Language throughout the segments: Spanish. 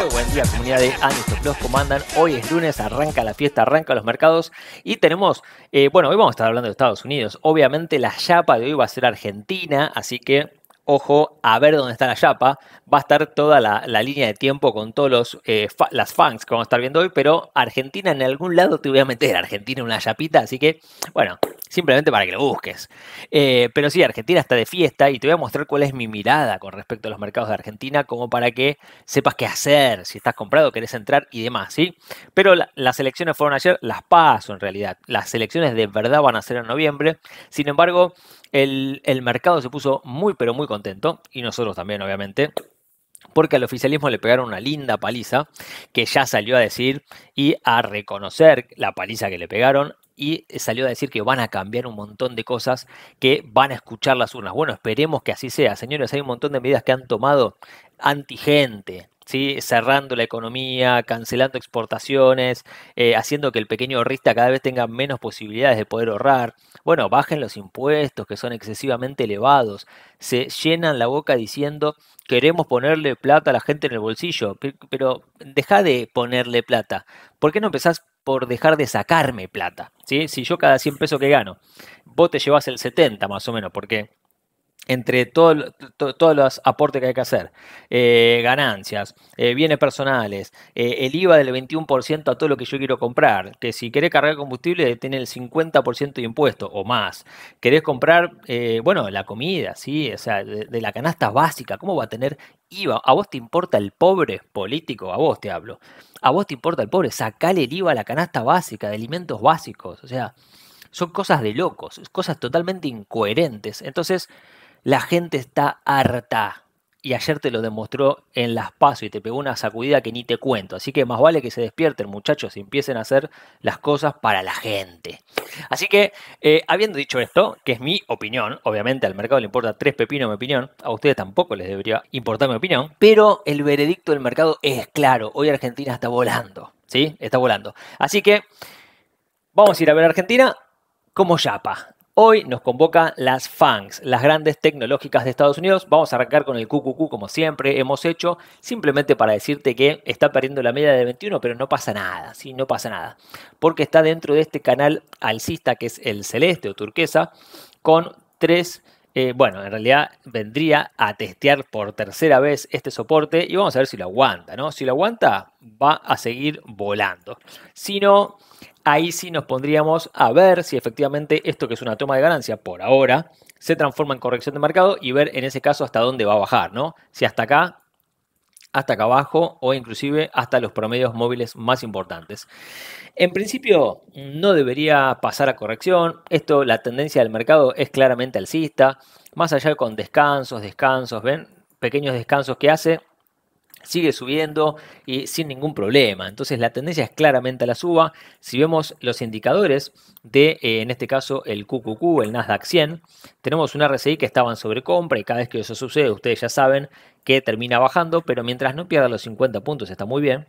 Muy buen día, comunidad de los ¿Cómo andan? Hoy es lunes, arranca la fiesta, arranca los mercados. Y tenemos, eh, bueno, hoy vamos a estar hablando de Estados Unidos. Obviamente, la chapa de hoy va a ser Argentina, así que ojo a ver dónde está la yapa. Va a estar toda la, línea de tiempo con todos los eh, las fans que vamos a estar viendo hoy, pero Argentina en algún lado te voy a meter Argentina en una yapita. así que, bueno, simplemente para que lo busques. Eh, pero sí, Argentina está de fiesta y te voy a mostrar cuál es mi mirada con respecto a los mercados de Argentina, como para que sepas qué hacer, si estás comprado, querés entrar y demás, ¿sí? Pero las elecciones fueron ayer, las paso en realidad. Las elecciones de verdad van a ser en noviembre. Sin embargo, el, el mercado se puso muy, pero muy contento contento, y nosotros también, obviamente, porque al oficialismo le pegaron una linda paliza, que ya salió a decir y a reconocer la paliza que le pegaron, y salió a decir que van a cambiar un montón de cosas, que van a escuchar las urnas. Bueno, esperemos que así sea. Señores, hay un montón de medidas que han tomado antigente, cerrando la economía, cancelando exportaciones, eh, haciendo que el pequeño ahorrista cada vez tenga menos posibilidades de poder ahorrar. Bueno, bajen los impuestos que son excesivamente elevados. Se llenan la boca diciendo queremos ponerle plata a la gente en el bolsillo, pero deja de ponerle plata. ¿Por qué no empezás por dejar de sacarme plata? Si yo cada 100 pesos que gano, vos te llevas el 70 más o menos, porque entre todos los aportes que hay que hacer, eh, ganancias, eh, bienes personales, eh, el IVA del 21% a todo lo que yo quiero comprar, que si querés cargar combustible tiene el 50% de impuesto o más, querés comprar, bueno, la comida, ¿sí? O sea, de, de la canasta básica, ¿cómo va a tener IVA? ¿A vos te importa el pobre político? A vos te hablo. ¿A vos te importa el pobre? Sacale el IVA a la canasta básica, de alimentos básicos, o sea, son cosas de locos, cosas totalmente incoherentes. Entonces, la gente está harta. Y ayer te lo demostró en las pasos y te pegó una sacudida que ni te cuento. Así que más vale que se despierten, muchachos, y empiecen a hacer las cosas para la gente. Así que, eh, habiendo dicho esto, que es mi opinión, obviamente al mercado le importa tres pepinos mi opinión, a ustedes tampoco les debería importar mi opinión, pero el veredicto del mercado es claro. Hoy Argentina está volando, ¿sí? Está volando. Así que, vamos a ir a ver Argentina como Yapa. Hoy nos convoca las FANGs, las grandes tecnológicas de Estados Unidos. Vamos a arrancar con el QQQ como siempre hemos hecho, simplemente para decirte que está perdiendo la media de 21, pero no pasa nada, ¿sí? No pasa nada. Porque está dentro de este canal alcista que es el celeste o turquesa, con tres eh, bueno, en realidad vendría a testear por tercera vez este soporte y vamos a ver si lo aguanta, ¿no? Si lo aguanta, va a seguir volando. Si no, ahí sí nos pondríamos a ver si efectivamente esto que es una toma de ganancia por ahora se transforma en corrección de mercado y ver en ese caso hasta dónde va a bajar, ¿no? Si hasta acá hasta acá abajo o inclusive hasta los promedios móviles más importantes. En principio no debería pasar a corrección, esto la tendencia del mercado es claramente alcista, más allá con descansos, descansos, ven, pequeños descansos que hace, sigue subiendo y sin ningún problema. Entonces la tendencia es claramente a la suba. Si vemos los indicadores de, eh, en este caso, el QQQ, el Nasdaq 100, tenemos una RSI que estaba en sobrecompra y cada vez que eso sucede, ustedes ya saben que termina bajando, pero mientras no pierda los 50 puntos está muy bien.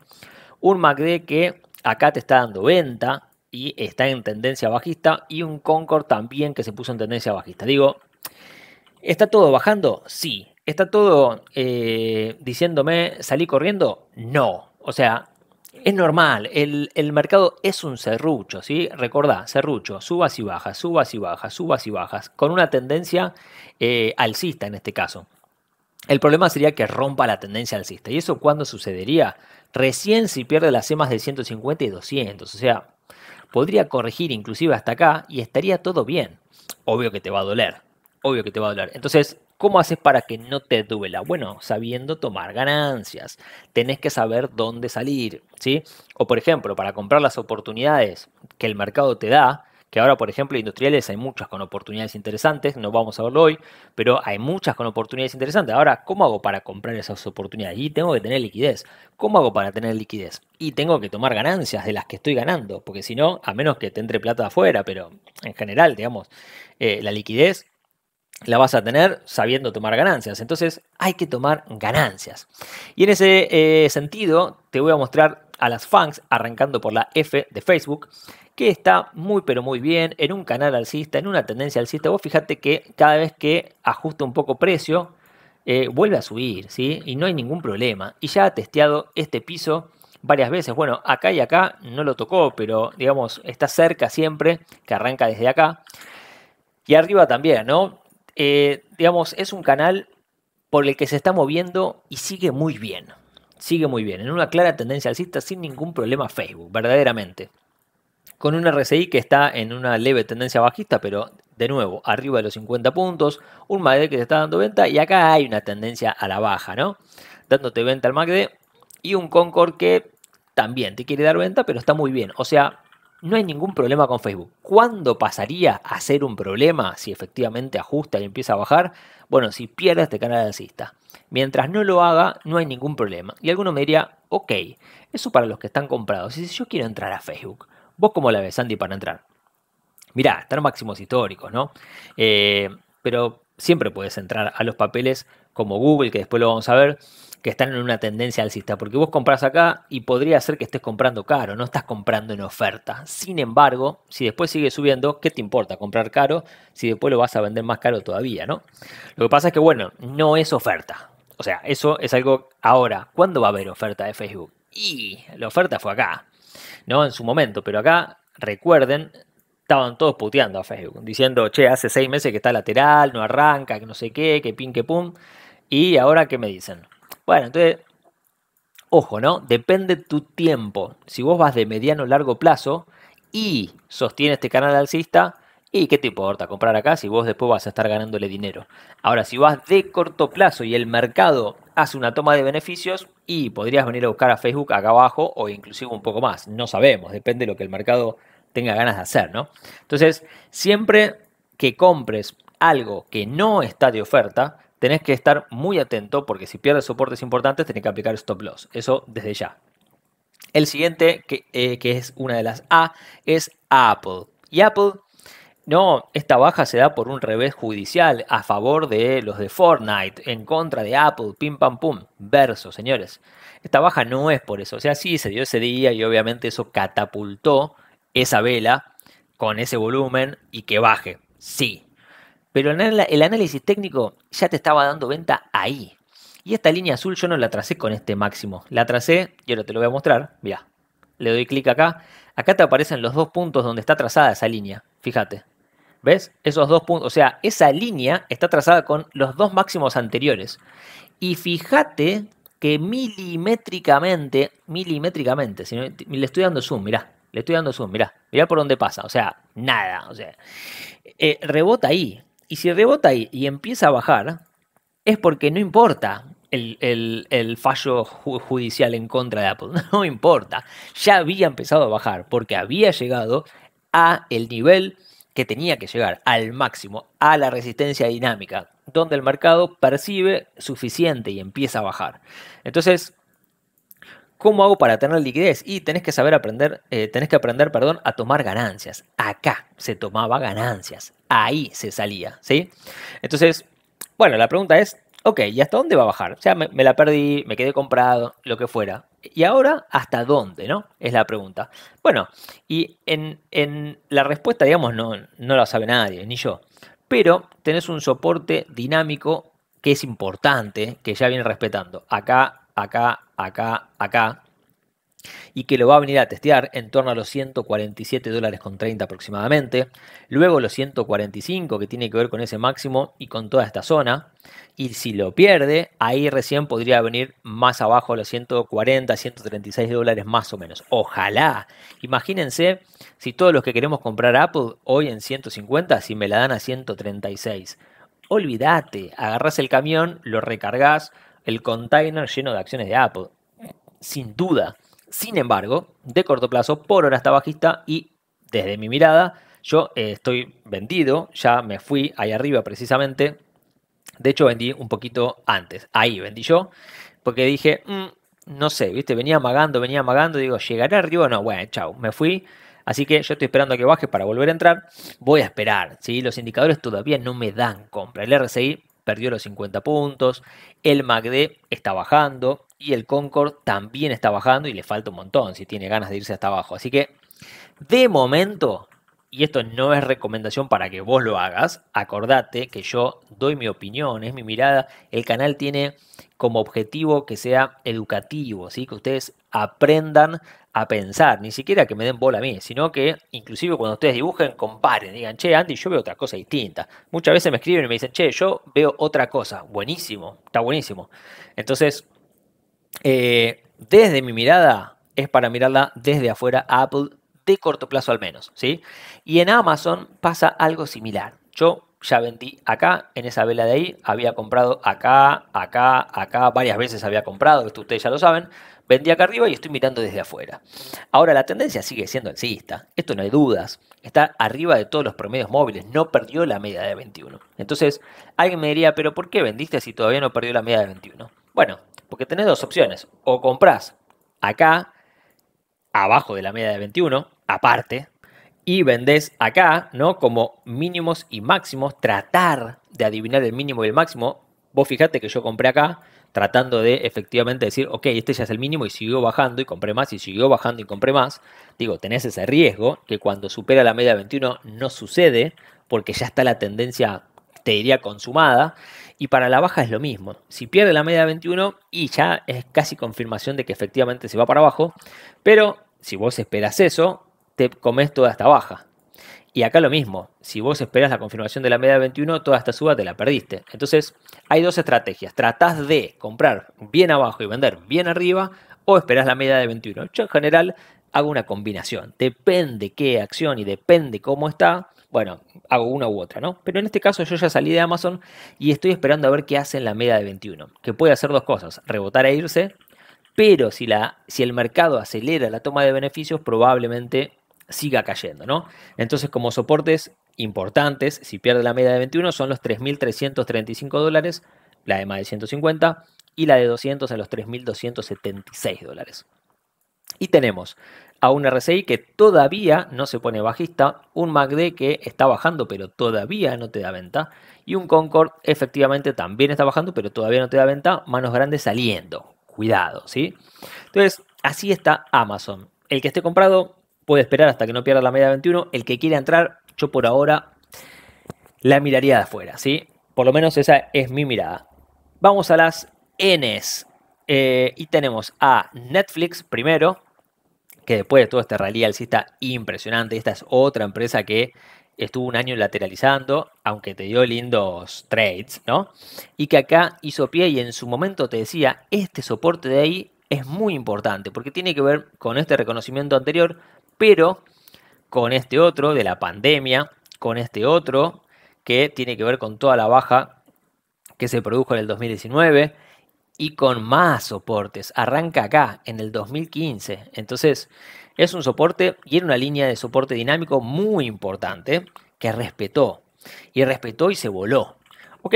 Un MACD que acá te está dando venta y está en tendencia bajista y un Concord también que se puso en tendencia bajista. Digo, ¿está todo bajando? Sí. ¿Está todo eh, diciéndome salí corriendo? No. O sea, es normal, el, mercado es un serrucho, ¿sí? Recordá, serrucho, subas y bajas, subas y bajas, subas y bajas, con una tendencia eh, alcista en este caso. El problema sería que rompa la tendencia alcista. ¿Y eso cuándo sucedería? Recién si pierde las semas de 150 y 200. O sea, podría corregir inclusive hasta acá y estaría todo bien. Obvio que te va a doler. Obvio que te va a doler. Entonces, ¿cómo haces para que no te duela? Bueno, sabiendo tomar ganancias. Tenés que saber dónde salir, ¿sí? O por ejemplo, para comprar las oportunidades que el mercado te da, que ahora, por ejemplo, industriales hay muchas con oportunidades interesantes, no vamos a verlo hoy, pero hay muchas con oportunidades interesantes. Ahora, ¿cómo hago para comprar esas oportunidades? Y tengo que tener liquidez. ¿Cómo hago para tener liquidez? Y tengo que tomar ganancias de las que estoy ganando, porque si no, a menos que te entre plata afuera, pero en general, digamos, eh, la liquidez la vas a tener sabiendo tomar ganancias. Entonces hay que tomar ganancias. Y en ese eh, sentido, te voy a mostrar a las fans arrancando por la F de Facebook, que está muy pero muy bien en un canal alcista, en una tendencia alcista. Vos fíjate que cada vez que ajusta un poco precio, eh, vuelve a subir, ¿sí? Y no hay ningún problema. Y ya ha testeado este piso varias veces. Bueno, acá y acá no lo tocó, pero digamos, está cerca siempre, que arranca desde acá. Y arriba también, ¿no? Eh, digamos, es un canal por el que se está moviendo y sigue muy bien. Sigue muy bien, en una clara tendencia alcista sin ningún problema Facebook, verdaderamente con un RSI que está en una leve tendencia bajista, pero de nuevo, arriba de los 50 puntos, un MACD que te está dando venta y acá hay una tendencia a la baja, ¿no? Dándote venta al MACD y un Concord que también te quiere dar venta, pero está muy bien. O sea, no hay ningún problema con Facebook. ¿Cuándo pasaría a ser un problema si efectivamente ajusta y empieza a bajar? Bueno, si pierde este canal alcista. Mientras no lo haga, no hay ningún problema. Y alguno me diría, ok, eso para los que están comprados. si yo quiero entrar a Facebook, ¿Vos cómo la ves, Andy, para entrar? Mirá, están máximos históricos, ¿no? Eh, pero siempre puedes entrar a los papeles como Google, que después lo vamos a ver, que están en una tendencia alcista, porque vos compras acá y podría ser que estés comprando caro, no estás comprando en oferta. Sin embargo, si después sigue subiendo, ¿qué te importa comprar caro si después lo vas a vender más caro todavía, ¿no? Lo que pasa es que, bueno, no es oferta. O sea, eso es algo ahora. ¿Cuándo va a haber oferta de Facebook? Y la oferta fue acá, ¿no? En su momento, pero acá, recuerden, estaban todos puteando a Facebook, diciendo, che, hace seis meses que está lateral, no arranca, que no sé qué, que pin, que pum, y ahora, ¿qué me dicen? Bueno, entonces, ojo, ¿no? Depende tu tiempo. Si vos vas de mediano largo plazo y sostienes este canal alcista, ¿Y qué te importa comprar acá si vos después vas a estar ganándole dinero? Ahora, si vas de corto plazo y el mercado hace una toma de beneficios y podrías venir a buscar a Facebook acá abajo o inclusive un poco más. No sabemos, depende de lo que el mercado tenga ganas de hacer, ¿no? Entonces, siempre que compres algo que no está de oferta, tenés que estar muy atento porque si pierdes soportes importantes, tenés que aplicar stop loss. Eso desde ya. El siguiente, que, eh, que es una de las A, es Apple. Y Apple no, esta baja se da por un revés judicial a favor de los de Fortnite, en contra de Apple, pim pam pum, verso, señores. Esta baja no es por eso. O sea, sí, se dio ese día y obviamente eso catapultó esa vela con ese volumen y que baje, sí. Pero el análisis técnico ya te estaba dando venta ahí. Y esta línea azul yo no la tracé con este máximo. La tracé, y ahora te lo voy a mostrar, Mira, Le doy clic acá. Acá te aparecen los dos puntos donde está trazada esa línea. Fíjate. ¿Ves? Esos dos puntos. O sea, esa línea está trazada con los dos máximos anteriores. Y fíjate que milimétricamente, milimétricamente, le estoy dando zoom, mirá, le estoy dando zoom, mirá, mirá por dónde pasa. O sea, nada. O sea, eh, rebota ahí. Y si rebota ahí y empieza a bajar, es porque no importa. El, el, fallo judicial en contra de Apple. No importa. Ya había empezado a bajar porque había llegado a el nivel que tenía que llegar al máximo, a la resistencia dinámica, donde el mercado percibe suficiente y empieza a bajar. Entonces, ¿cómo hago para tener liquidez? Y tenés que saber aprender, eh, tenés que aprender, perdón, a tomar ganancias. Acá se tomaba ganancias, ahí se salía, ¿sí? Entonces, bueno, la pregunta es, ok, ¿y hasta dónde va a bajar? O sea, me la perdí, me quedé comprado, lo que fuera. ¿Y ahora hasta dónde? ¿No? Es la pregunta. Bueno, y en, en la respuesta, digamos, no, no la sabe nadie, ni yo. Pero tenés un soporte dinámico que es importante, que ya viene respetando. Acá, acá, acá, acá, y que lo va a venir a testear en torno a los 147 dólares con 30 aproximadamente, luego los 145 que tiene que ver con ese máximo y con toda esta zona, y si lo pierde, ahí recién podría venir más abajo a los 140, 136 dólares más o menos. Ojalá. Imagínense si todos los que queremos comprar Apple hoy en 150, si me la dan a 136. Olvídate, agarras el camión, lo recargas, el container lleno de acciones de Apple. Sin duda. Sin embargo, de corto plazo, por ahora está bajista y desde mi mirada, yo eh, estoy vendido, ya me fui ahí arriba precisamente. De hecho, vendí un poquito antes. Ahí vendí yo, porque dije, mm, no sé, ¿viste? Venía amagando, venía amagando. Digo, ¿llegaré arriba o no? Bueno, chao, me fui. Así que yo estoy esperando a que baje para volver a entrar. Voy a esperar, Los indicadores todavía no me dan compra. El RSI perdió los 50 puntos, el MACD está bajando y el Concord también está bajando y le falta un montón si tiene ganas de irse hasta abajo. Así que, de momento, y esto no es recomendación para que vos lo hagas, acordate que yo doy mi opinión, es mi mirada, el canal tiene como objetivo que sea educativo, que ustedes aprendan a pensar, ni siquiera que me den bola a mí, sino que inclusive cuando ustedes dibujen, comparen, digan, che, Andy, yo veo otra cosa distinta. Muchas veces me escriben y me dicen, che, yo veo otra cosa, buenísimo, está buenísimo. Entonces, eh, desde mi mirada, es para mirarla desde afuera Apple, de corto plazo al menos, ¿sí? Y en Amazon pasa algo similar. Yo ya vendí acá, en esa vela de ahí, había comprado acá, acá, acá, varias veces había comprado, esto ustedes ya lo saben, vendí acá arriba y estoy mirando desde afuera. Ahora, la tendencia sigue siendo alcista, esto no hay dudas, está arriba de todos los promedios móviles, no perdió la media de 21. Entonces, alguien me diría, pero ¿por qué vendiste si todavía no perdió la media de 21? Bueno, porque tenés dos opciones, o compras acá, abajo de la media de 21, aparte, y vendés acá, ¿no? Como mínimos y máximos, tratar de adivinar el mínimo y el máximo. Vos fijate que yo compré acá, tratando de efectivamente decir, ok, este ya es el mínimo y siguió bajando y compré más y siguió bajando y compré más. Digo, tenés ese riesgo que cuando supera la media 21 no sucede porque ya está la tendencia, te diría, consumada. Y para la baja es lo mismo. Si pierde la media 21 y ya es casi confirmación de que efectivamente se va para abajo, pero si vos esperas eso, te comes toda esta baja. Y acá lo mismo, si vos esperas la confirmación de la media de 21, toda esta suba te la perdiste. Entonces, hay dos estrategias. Tratás de comprar bien abajo y vender bien arriba o esperás la media de 21. Yo en general hago una combinación. Depende qué acción y depende cómo está. Bueno, hago una u otra, ¿no? Pero en este caso yo ya salí de Amazon y estoy esperando a ver qué hace en la media de 21. Que puede hacer dos cosas, rebotar e irse. Pero si, la, si el mercado acelera la toma de beneficios, probablemente siga cayendo, ¿no? Entonces, como soportes importantes, si pierde la media de 21, son los 3.335 dólares, la de más de 150 y la de 200 a los 3.276 dólares. Y tenemos a un RSI que todavía no se pone bajista, un MACD que está bajando pero todavía no te da venta y un Concord efectivamente también está bajando pero todavía no te da venta, manos grandes saliendo, cuidado, ¿sí? Entonces, así está Amazon. El que esté comprado puede esperar hasta que no pierda la media 21. El que quiera entrar, yo por ahora la miraría de afuera, ¿sí? Por lo menos esa es mi mirada. Vamos a las Ns. Eh, y tenemos a Netflix primero, que después de todo este rally está impresionante, esta es otra empresa que estuvo un año lateralizando, aunque te dio lindos trades, ¿no? Y que acá hizo pie y en su momento te decía, este soporte de ahí es muy importante porque tiene que ver con este reconocimiento anterior, pero con este otro de la pandemia, con este otro que tiene que ver con toda la baja que se produjo en el 2019 y con más soportes. Arranca acá, en el 2015. Entonces, es un soporte y era una línea de soporte dinámico muy importante que respetó. Y respetó y se voló. Ok,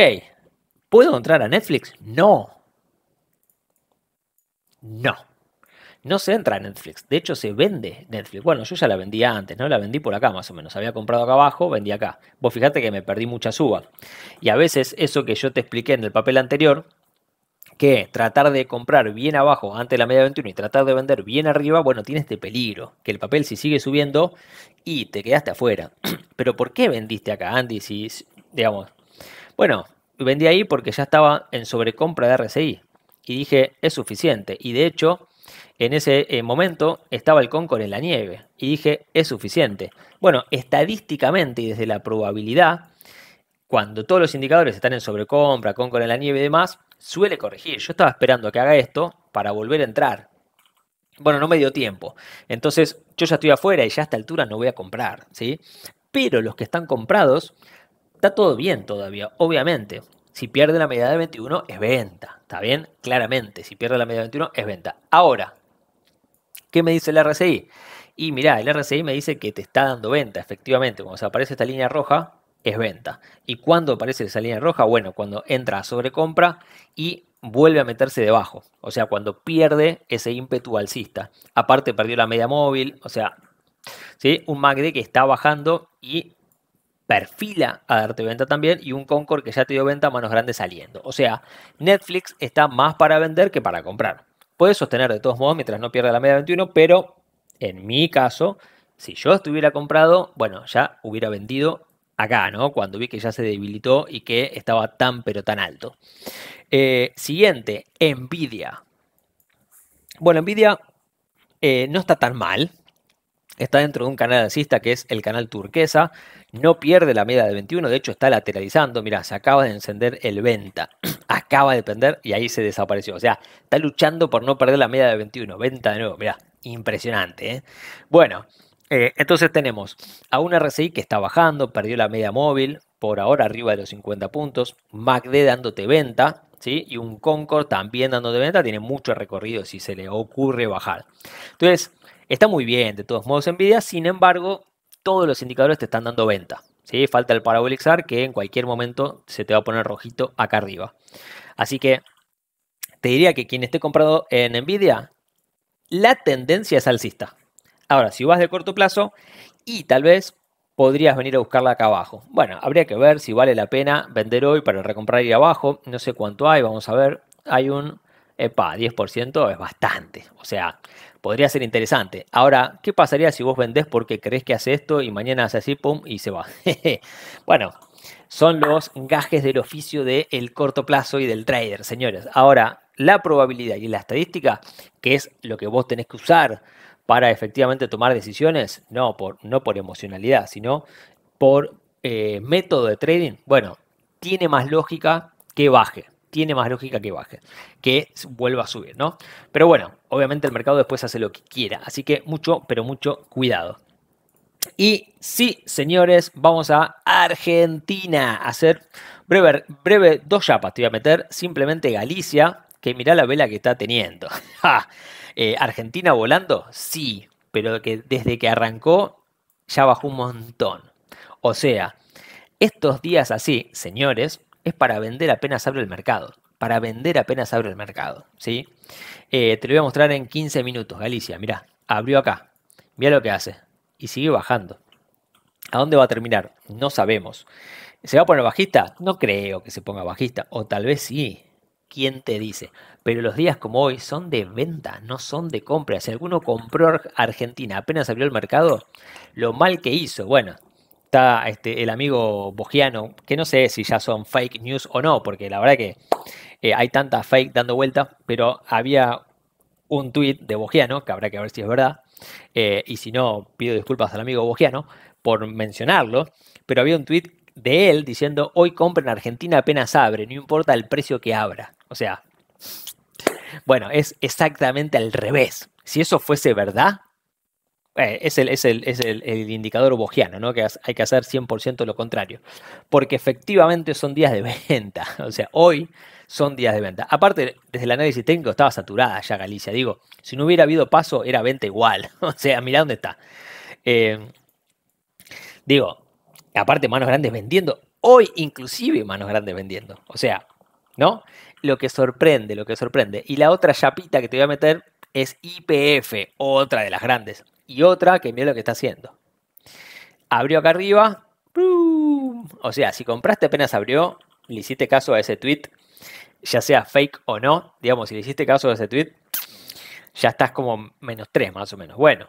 ¿puedo entrar a Netflix? No. No no se entra a Netflix. De hecho, se vende Netflix. Bueno, yo ya la vendía antes, ¿no? La vendí por acá más o menos. Había comprado acá abajo, vendí acá. Vos fíjate que me perdí mucha suba. Y a veces eso que yo te expliqué en el papel anterior, que tratar de comprar bien abajo de la media 21 y tratar de vender bien arriba, bueno, tiene este peligro, que el papel si sigue subiendo y te quedaste afuera. Pero ¿por qué vendiste acá, Andy? Si, digamos, bueno, vendí ahí porque ya estaba en sobrecompra de RSI y dije, es suficiente. Y de hecho, en ese eh, momento estaba el cóncor en la nieve y dije, es suficiente. Bueno, estadísticamente y desde la probabilidad, cuando todos los indicadores están en sobrecompra, cóncor en la nieve y demás, suele corregir. Yo estaba esperando que haga esto para volver a entrar. Bueno, no me dio tiempo. Entonces, yo ya estoy afuera y ya a esta altura no voy a comprar, ¿sí? Pero los que están comprados, está todo bien todavía, obviamente. Si pierde la media de 21 es venta, ¿está bien? Claramente, si pierde la media de 21 es venta. Ahora, ¿qué me dice el RSI? Y mirá, el RSI me dice que te está dando venta, efectivamente, cuando se aparece esta línea roja es venta. ¿Y cuando aparece esa línea roja? Bueno, cuando entra a sobrecompra y vuelve a meterse debajo, o sea, cuando pierde ese ímpetu alcista. Aparte perdió la media móvil, o sea, ¿sí? un MACD que está bajando y perfila a darte venta también y un Concord que ya te dio venta a manos grandes saliendo. O sea, Netflix está más para vender que para comprar. Puedes sostener de todos modos mientras no pierda la media 21, pero en mi caso, si yo estuviera comprado, bueno, ya hubiera vendido acá, ¿no? Cuando vi que ya se debilitó y que estaba tan pero tan alto. Eh, siguiente, Nvidia. Bueno, Nvidia eh, no está tan mal, Está dentro de un canal alcista que es el canal turquesa. No pierde la media de 21, de hecho está lateralizando. Mira, se acaba de encender el venta. acaba de prender y ahí se desapareció. O sea, está luchando por no perder la media de 21. Venta de nuevo, mira, impresionante. ¿eh? Bueno, eh, entonces tenemos a un RSI que está bajando, perdió la media móvil, por ahora arriba de los 50 puntos. MACD dándote venta, ¿sí? Y un Concord también dándote venta, tiene mucho recorrido si se le ocurre bajar. Entonces, Está muy bien, de todos modos, Nvidia. Sin embargo, todos los indicadores te están dando venta. Falta el Parabolic que en cualquier momento se te va a poner rojito acá arriba. Así que te diría que quien esté comprado en Nvidia, la tendencia es alcista. Ahora, si vas de corto plazo y tal vez podrías venir a buscarla acá abajo. Bueno, habría que ver si vale la pena vender hoy para recomprar y abajo. No sé cuánto hay, vamos a ver. Hay un, epa, 10% es bastante. O sea, podría ser interesante. Ahora, ¿qué pasaría si vos vendés porque crees que hace esto y mañana hace así, pum, y se va? bueno, son los gajes del oficio del corto plazo y del trader, señores. Ahora, la probabilidad y la estadística, que es lo que vos tenés que usar para efectivamente tomar decisiones, no por, no por emocionalidad, sino por eh, método de trading, bueno, tiene más lógica que baje tiene más lógica que baje, que vuelva a subir, ¿no? Pero bueno, obviamente el mercado después hace lo que quiera, así que mucho, pero mucho cuidado. Y sí, señores, vamos a Argentina a hacer breve, breve dos chapas, te voy a meter simplemente Galicia, que mirá la vela que está teniendo. Eh, Argentina volando, sí, pero que desde que arrancó ya bajó un montón. O sea, estos días así, señores, es para vender apenas abre el mercado. Para vender apenas abre el mercado. ¿sí? Eh, te lo voy a mostrar en 15 minutos, Galicia. Mirá, abrió acá. Mira lo que hace. Y sigue bajando. ¿A dónde va a terminar? No sabemos. ¿Se va a poner bajista? No creo que se ponga bajista. O tal vez sí. ¿Quién te dice? Pero los días como hoy son de venta, no son de compra. Si alguno compró Argentina apenas abrió el mercado, lo mal que hizo, bueno, está este, el amigo Bogiano, que no sé si ya son fake news o no, porque la verdad que eh, hay tantas fake dando vuelta, pero había un tuit de Bogiano, que habrá que ver si es verdad, eh, y si no, pido disculpas al amigo Bogiano por mencionarlo, pero había un tuit de él diciendo, hoy compra en Argentina apenas abre, no importa el precio que abra. O sea, bueno, es exactamente al revés. Si eso fuese verdad, eh, es, el, indicador bogiano, ¿no? que hay que hacer 100% lo contrario, porque efectivamente son días de venta, o sea, hoy son días de venta. Aparte, desde el análisis técnico estaba saturada ya Galicia, digo, si no hubiera habido paso era venta igual, o sea, mirá dónde está. Eh, digo, aparte manos grandes vendiendo, hoy inclusive manos grandes vendiendo, o sea, ¿no? Lo que sorprende, lo que sorprende. Y la otra chapita que te voy a meter es IPF, otra de las grandes y otra que mira lo que está haciendo. Abrió acá arriba. O sea, si compraste apenas abrió, le hiciste caso a ese tweet, ya sea fake o no, digamos, si le hiciste caso a ese tweet, ya estás como menos 3 más o menos. Bueno,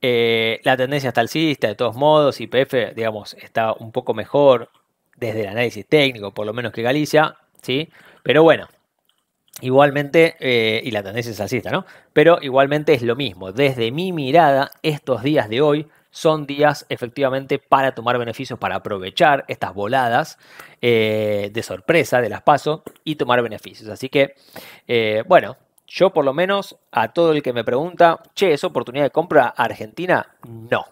eh, la tendencia está alcista, de todos modos, IPF, digamos, está un poco mejor desde el análisis técnico, por lo menos que Galicia, ¿sí? Pero bueno, Igualmente, eh, y la tendencia es alcista, ¿no? Pero igualmente es lo mismo. Desde mi mirada, estos días de hoy son días efectivamente para tomar beneficios, para aprovechar estas voladas eh, de sorpresa de las PASO y tomar beneficios. Así que, eh, bueno, yo por lo menos a todo el que me pregunta, che, ¿es oportunidad de compra Argentina? No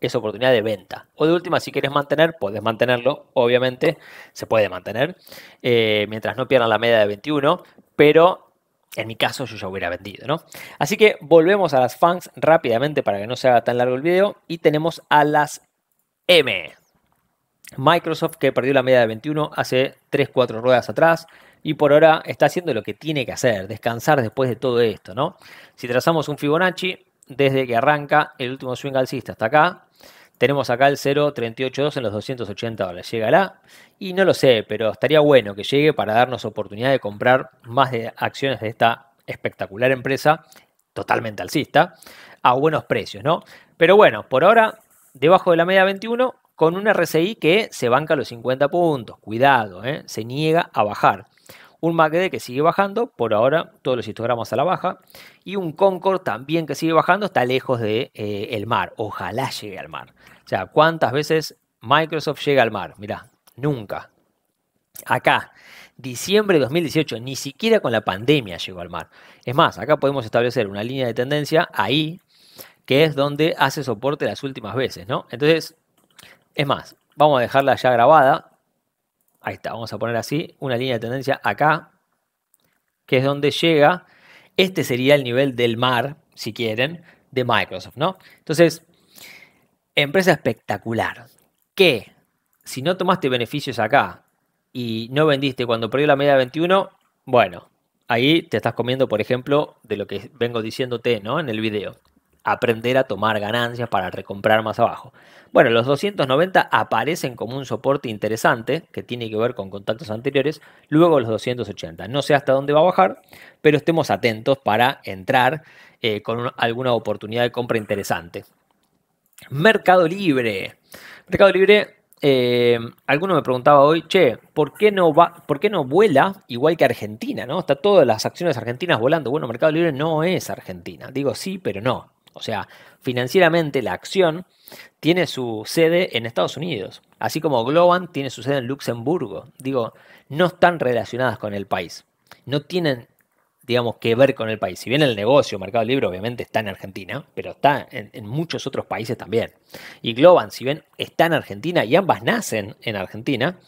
es oportunidad de venta. O de última, si quieres mantener, puedes mantenerlo, obviamente, se puede mantener, mientras no pierdan la media de 21, pero en mi caso yo ya hubiera vendido, ¿no? Así que volvemos a las fans rápidamente para que no se haga tan largo el video y tenemos a las M. Microsoft que perdió la media de 21 hace 3-4 ruedas atrás y por ahora está haciendo lo que tiene que hacer, descansar después de todo esto, ¿no? Si trazamos un Fibonacci, desde que arranca el último swing alcista hasta acá, tenemos acá el 0.382 en los 280 dólares. ¿Llegará? Y no lo sé, pero estaría bueno que llegue para darnos oportunidad de comprar más de acciones de esta espectacular empresa, totalmente alcista, a buenos precios, ¿no? Pero bueno, por ahora, debajo de la media 21, con un RCI que se banca los 50 puntos. Cuidado, ¿eh? se niega a bajar un MACD que sigue bajando, por ahora todos los histogramas a la baja, y un Concord también que sigue bajando, está lejos del de, eh, el mar, ojalá llegue al mar. O sea, ¿cuántas veces Microsoft llega al mar? Mirá, nunca. Acá, diciembre de 2018, ni siquiera con la pandemia llegó al mar. Es más, acá podemos establecer una línea de tendencia ahí, que es donde hace soporte las últimas veces, ¿no? Entonces, es más, vamos a dejarla ya grabada, ahí está, vamos a poner así, una línea de tendencia acá, que es donde llega, este sería el nivel del mar, si quieren, de Microsoft, ¿no? Entonces, empresa espectacular, que si no tomaste beneficios acá y no vendiste cuando perdió la media 21, bueno, ahí te estás comiendo, por ejemplo, de lo que vengo diciéndote, ¿no? En el video aprender a tomar ganancias para recomprar más abajo. Bueno, los 290 aparecen como un soporte interesante que tiene que ver con contactos anteriores, luego los 280. No sé hasta dónde va a bajar, pero estemos atentos para entrar eh, con alguna oportunidad de compra interesante. Mercado Libre. Mercado Libre, eh, alguno me preguntaba hoy, che, ¿por qué, no va, ¿por qué no vuela igual que Argentina? ¿no? Está todas las acciones argentinas volando. Bueno, Mercado Libre no es Argentina. Digo sí, pero no. O sea, financieramente la acción tiene su sede en Estados Unidos, así como Globan tiene su sede en Luxemburgo. Digo, no están relacionadas con el país, no tienen, digamos, que ver con el país. Si bien el negocio, Mercado Libre, obviamente está en Argentina, pero está en, muchos otros países también. Y Globan, si bien está en Argentina y ambas nacen en Argentina,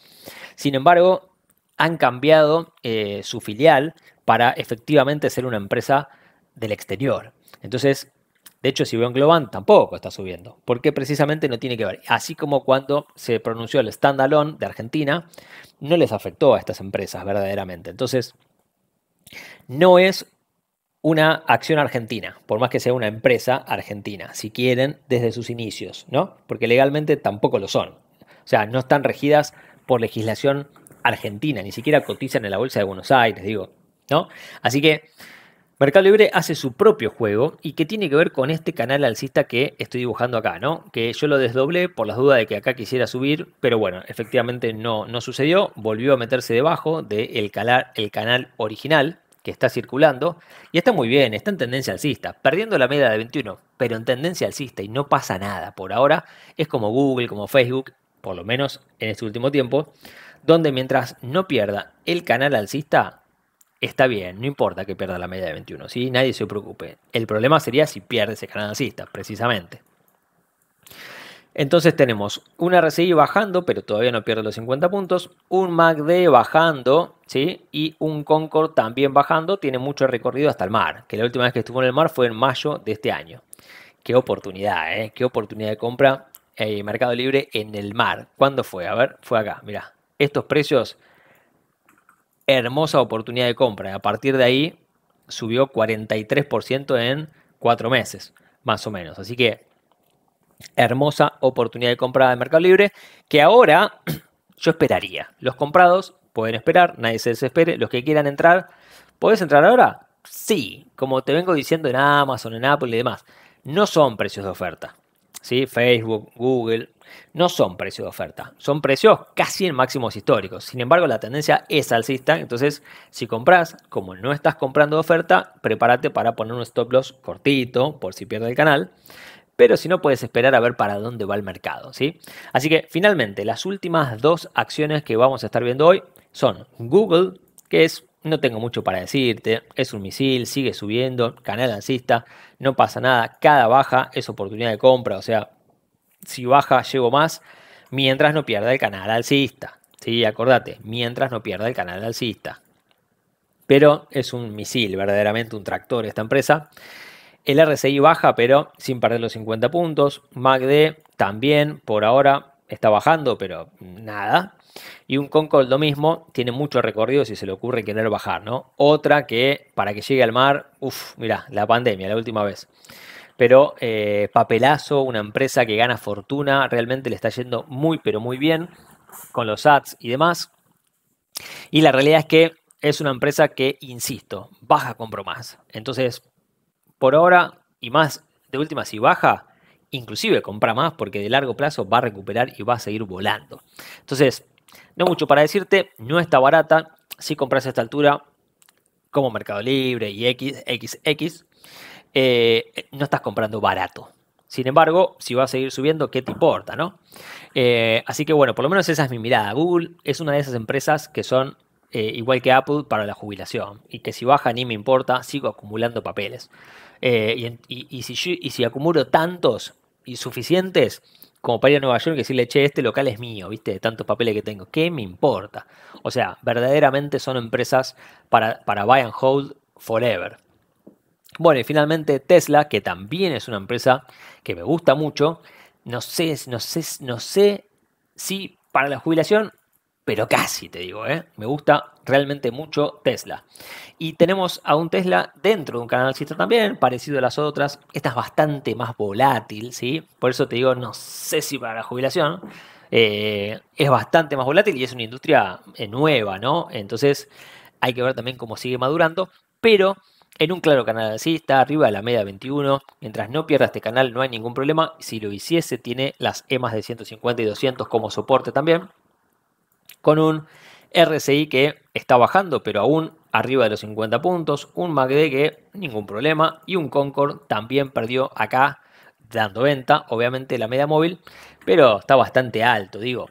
sin embargo, han cambiado eh, su filial para efectivamente ser una empresa del exterior. Entonces, de hecho, si veo Globan tampoco está subiendo, porque precisamente no tiene que ver. Así como cuando se pronunció el stand-alone de Argentina, no les afectó a estas empresas verdaderamente. Entonces, no es una acción argentina, por más que sea una empresa argentina, si quieren, desde sus inicios, ¿no? Porque legalmente tampoco lo son. O sea, no están regidas por legislación argentina, ni siquiera cotizan en la Bolsa de Buenos Aires, digo, ¿no? Así que Mercado Libre hace su propio juego y que tiene que ver con este canal alcista que estoy dibujando acá, ¿no? Que yo lo desdoblé por las dudas de que acá quisiera subir, pero bueno, efectivamente no, no sucedió. Volvió a meterse debajo del canal original que está circulando y está muy bien, está en tendencia alcista, perdiendo la media de 21, pero en tendencia alcista y no pasa nada por ahora. Es como Google, como Facebook, por lo menos en este último tiempo, donde mientras no pierda el canal alcista, Está bien, no importa que pierda la media de 21, ¿sí? Nadie se preocupe. El problema sería si pierde ese canal precisamente. Entonces tenemos un RSI bajando, pero todavía no pierde los 50 puntos, un MACD bajando, ¿sí? Y un Concord también bajando, tiene mucho recorrido hasta el mar, que la última vez que estuvo en el mar fue en mayo de este año. Qué oportunidad, ¿eh? Qué oportunidad de compra eh, Mercado Libre en el mar. ¿Cuándo fue? A ver, fue acá, mirá. Estos precios hermosa oportunidad de compra. a partir de ahí subió 43% en cuatro meses, más o menos. Así que hermosa oportunidad de compra de Mercado Libre que ahora yo esperaría. Los comprados pueden esperar, nadie se desespere. Los que quieran entrar, ¿puedes entrar ahora? Sí, como te vengo diciendo en Amazon, en Apple y demás, no son precios de oferta. Facebook, Google, no son precios de oferta, son precios casi en máximos históricos. Sin embargo, la tendencia es alcista, entonces si compras, como no estás comprando oferta, prepárate para poner un stop loss cortito por si pierde el canal. Pero si no, puedes esperar a ver para dónde va el mercado. ¿sí? Así que finalmente, las últimas dos acciones que vamos a estar viendo hoy son Google, que es no tengo mucho para decirte, es un misil, sigue subiendo, canal alcista, no pasa nada, cada baja es oportunidad de compra, o sea, si baja llevo más, mientras no pierda el canal alcista, ¿sí? Acordate, mientras no pierda el canal alcista. Pero es un misil, verdaderamente un tractor esta empresa. El RCI baja, pero sin perder los 50 puntos. MACD también, por ahora, está bajando, pero nada. Y un Concord, lo mismo, tiene mucho recorrido si se le ocurre querer bajar, ¿no? Otra que para que llegue al mar, uff, mirá, la pandemia, la última vez. Pero eh, papelazo, una empresa que gana fortuna, realmente le está yendo muy, pero muy bien con los ads y demás. Y la realidad es que es una empresa que, insisto, baja compro más. Entonces, por ahora, y más de última, si baja, inclusive compra más porque de largo plazo va a recuperar y va a seguir volando. Entonces, no mucho para decirte, no está barata. Si compras a esta altura, como Mercado Libre y XXX, eh, no estás comprando barato. Sin embargo, si va a seguir subiendo, ¿qué te importa, no? Eh, así que bueno, por lo menos esa es mi mirada. Google es una de esas empresas que son eh, igual que Apple para la jubilación y que si baja ni me importa, sigo acumulando papeles. Y, y, si, y si acumulo tantos, y suficientes como para ir a Nueva York y decirle, che, este local es mío, viste, de tantos papeles que tengo. ¿Qué me importa? O sea, verdaderamente son empresas para, para buy and hold forever. Bueno, y finalmente Tesla, que también es una empresa que me gusta mucho. No sé, no sé, no sé si para la jubilación pero casi te digo, ¿eh? me gusta realmente mucho Tesla. Y tenemos a un Tesla dentro de un canal alcista también, parecido a las otras. Esta es bastante más volátil, ¿sí? Por eso te digo, no sé si para la jubilación. Eh, es bastante más volátil y es una industria eh, nueva, ¿no? Entonces hay que ver también cómo sigue madurando, pero en un claro canal así, está arriba de la media 21. Mientras no pierda este canal no hay ningún problema. Si lo hiciese, tiene las EMAs de 150 y 200 como soporte también con un RSI que está bajando, pero aún arriba de los 50 puntos, un MACD que ningún problema y un Concord también perdió acá dando venta, obviamente la media móvil, pero está bastante alto, digo.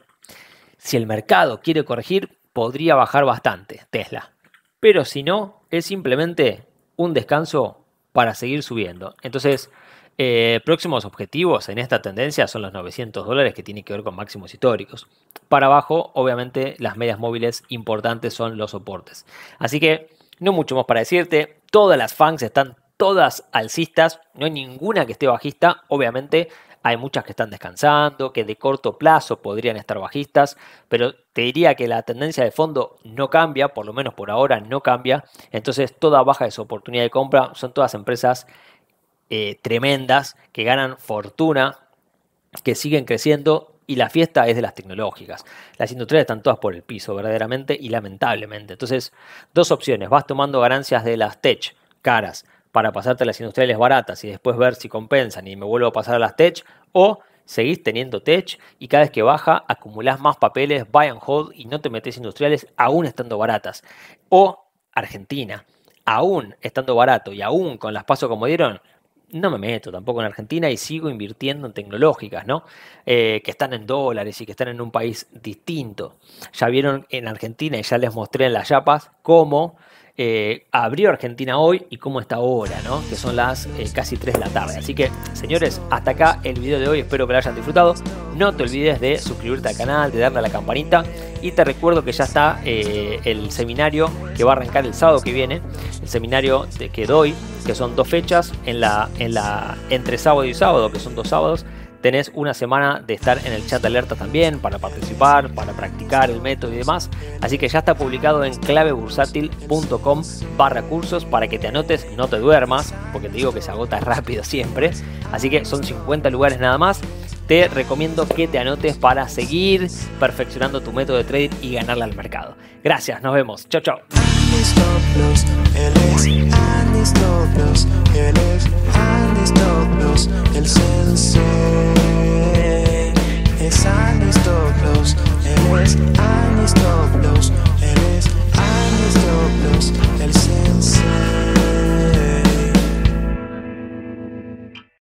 Si el mercado quiere corregir, podría bajar bastante Tesla, pero si no, es simplemente un descanso para seguir subiendo. Entonces, eh, próximos objetivos en esta tendencia son los 900 dólares que tiene que ver con máximos históricos. Para abajo, obviamente, las medias móviles importantes son los soportes. Así que no mucho más para decirte. Todas las fans están todas alcistas. No hay ninguna que esté bajista. Obviamente, hay muchas que están descansando, que de corto plazo podrían estar bajistas, pero te diría que la tendencia de fondo no cambia, por lo menos por ahora no cambia. Entonces, toda baja es oportunidad de compra. Son todas empresas eh, tremendas que ganan fortuna, que siguen creciendo y la fiesta es de las tecnológicas. Las industriales están todas por el piso, verdaderamente y lamentablemente. Entonces, dos opciones. Vas tomando ganancias de las tech caras para pasarte a las industriales baratas y después ver si compensan y me vuelvo a pasar a las tech o seguís teniendo tech y cada vez que baja acumulás más papeles, buy and hold y no te metes industriales aún estando baratas. O Argentina, aún estando barato y aún con las pasos como dieron, no me meto tampoco en Argentina y sigo invirtiendo en tecnológicas, ¿no? Eh, que están en dólares y que están en un país distinto. Ya vieron en Argentina y ya les mostré en las yapas cómo eh, abrió Argentina hoy y cómo está ahora, ¿no? Que son las eh, casi 3 de la tarde. Así que, señores, hasta acá el video de hoy. Espero que lo hayan disfrutado. No te olvides de suscribirte al canal, de darle a la campanita. Y te recuerdo que ya está eh, el seminario que va a arrancar el sábado que viene. El seminario de que doy, que son dos fechas, en la, en la, entre sábado y sábado, que son dos sábados. Tenés una semana de estar en el chat alerta también para participar, para practicar el método y demás. Así que ya está publicado en clavebursátil.com barra cursos para que te anotes y no te duermas, porque te digo que se agota rápido siempre. Así que son 50 lugares nada más. Te recomiendo que te anotes para seguir perfeccionando tu método de trading y ganarle al mercado. Gracias, nos vemos. Chao, chao. Anistoplos, él es Anistoplos, él es Anistoplos, el sensei es Anistoplos, él es Anistoplos, él es Anistoplos, el sensei.